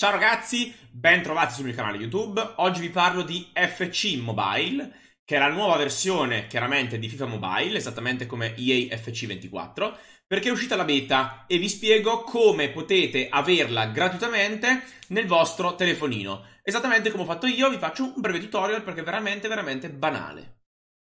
Ciao ragazzi, ben trovati sul mio canale YouTube. Oggi vi parlo di FC Mobile, che è la nuova versione chiaramente di FIFA Mobile, esattamente come EA FC 24, perché è uscita la beta e vi spiego come potete averla gratuitamente nel vostro telefonino. Esattamente come ho fatto io, vi faccio un breve tutorial perché è veramente veramente banale.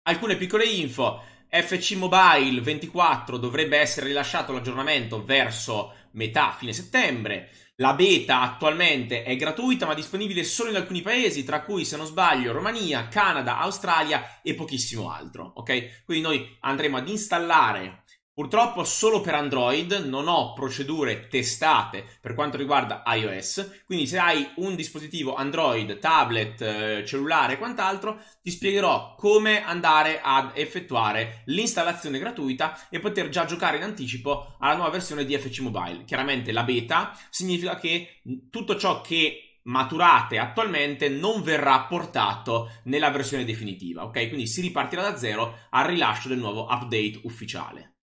Alcune piccole info. FC Mobile 24 dovrebbe essere rilasciato l'aggiornamento verso metà fine settembre. La beta attualmente è gratuita ma disponibile solo in alcuni paesi, tra cui se non sbaglio Romania, Canada, Australia e pochissimo altro, ok? Quindi noi andremo ad installare Purtroppo solo per Android non ho procedure testate per quanto riguarda iOS, quindi se hai un dispositivo Android, tablet, eh, cellulare e quant'altro, ti spiegherò come andare ad effettuare l'installazione gratuita e poter già giocare in anticipo alla nuova versione di FC Mobile. Chiaramente la beta significa che tutto ciò che maturate attualmente non verrà portato nella versione definitiva, ok? Quindi si ripartirà da zero al rilascio del nuovo update ufficiale.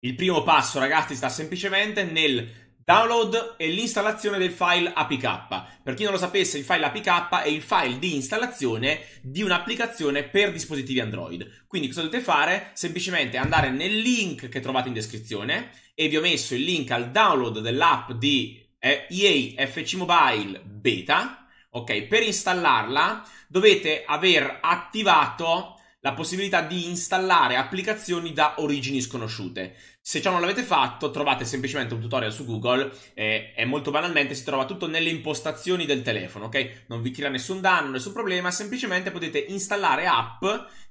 Il primo passo ragazzi sta semplicemente nel download e l'installazione del file APK. Per chi non lo sapesse, il file APK è il file di installazione di un'applicazione per dispositivi Android. Quindi cosa dovete fare? Semplicemente andare nel link che trovate in descrizione e vi ho messo il link al download dell'app di EA eh, FC Mobile Beta. Ok, per installarla dovete aver attivato la possibilità di installare applicazioni da origini sconosciute. Se ciò non l'avete fatto, trovate semplicemente un tutorial su Google eh, e, molto banalmente si trova tutto nelle impostazioni del telefono, ok? Non vi crea nessun danno, nessun problema, semplicemente potete installare app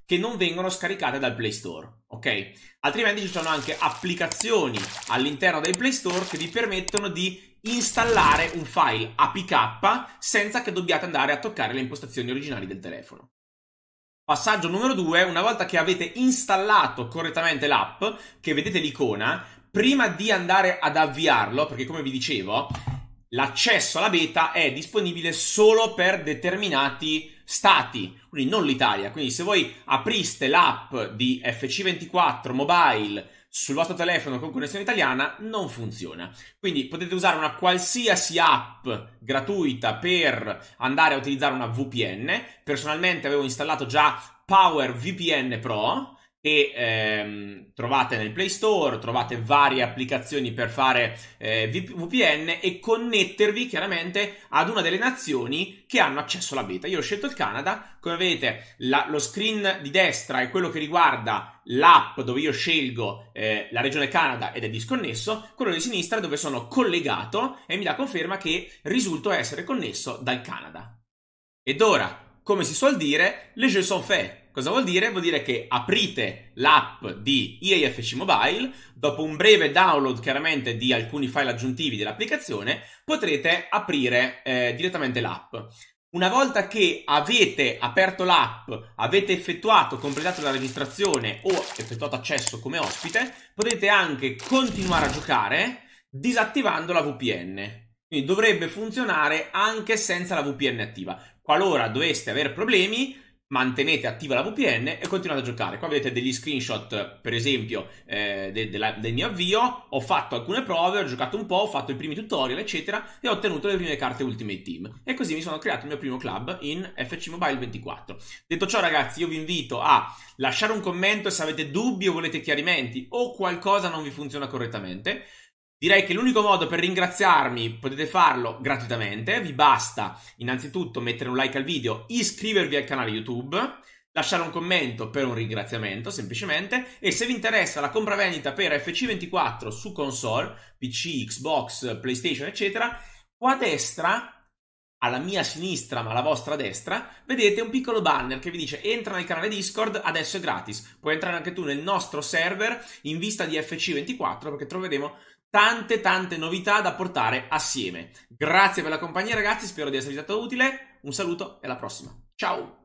che non vengono scaricate dal Play Store, ok? Altrimenti ci sono anche applicazioni all'interno dei Play Store che vi permettono di installare un file APK senza che dobbiate andare a toccare le impostazioni originali del telefono. Passaggio numero due, una volta che avete installato correttamente l'app, che vedete l'icona, prima di andare ad avviarlo, perché come vi dicevo, l'accesso alla beta è disponibile solo per determinati stati, quindi non l'Italia. Quindi se voi apriste l'app di FC24 Mobile sul vostro telefono con connessione italiana non funziona. Quindi potete usare una qualsiasi app gratuita per andare a utilizzare una VPN. Personalmente avevo installato già Power VPN Pro, e ehm, trovate nel Play Store, trovate varie applicazioni per fare eh, VPN e connettervi chiaramente ad una delle nazioni che hanno accesso alla beta. Io ho scelto il Canada, come vedete la, lo screen di destra è quello che riguarda l'app dove io scelgo eh, la regione Canada ed è disconnesso, quello di sinistra dove sono collegato e mi dà conferma che risulto essere connesso dal Canada. Ed ora, come si suol dire, le jeux sont faits. Cosa vuol dire? Vuol dire che aprite l'app di IAFC Mobile, dopo un breve download chiaramente di alcuni file aggiuntivi dell'applicazione, potrete aprire eh, direttamente l'app. Una volta che avete aperto l'app, avete effettuato, completato la registrazione o effettuato accesso come ospite, potete anche continuare a giocare disattivando la VPN. Quindi dovrebbe funzionare anche senza la VPN attiva. Qualora doveste avere problemi, mantenete attiva la VPN e continuate a giocare. Qua vedete degli screenshot, per esempio, eh, de- de la- del mio avvio. Ho fatto alcune prove, ho giocato un po', ho fatto i primi tutorial, eccetera, e ho ottenuto le prime carte Ultimate Team. E così mi sono creato il mio primo club in FC Mobile 24. Detto ciò, ragazzi, io vi invito a lasciare un commento se avete dubbi o volete chiarimenti o qualcosa non vi funziona correttamente. Direi che l'unico modo per ringraziarmi potete farlo gratuitamente, vi basta innanzitutto mettere un like al video, iscrivervi al canale YouTube, lasciare un commento per un ringraziamento semplicemente e se vi interessa la compravendita per FC24 su console, PC, Xbox, PlayStation eccetera, qua a destra alla mia sinistra ma alla vostra destra, vedete un piccolo banner che vi dice entra nel canale Discord, adesso è gratis. Puoi entrare anche tu nel nostro server in vista di FC24 perché troveremo tante tante novità da portare assieme. Grazie per la compagnia ragazzi, spero di essere stato utile, un saluto e alla prossima. Ciao!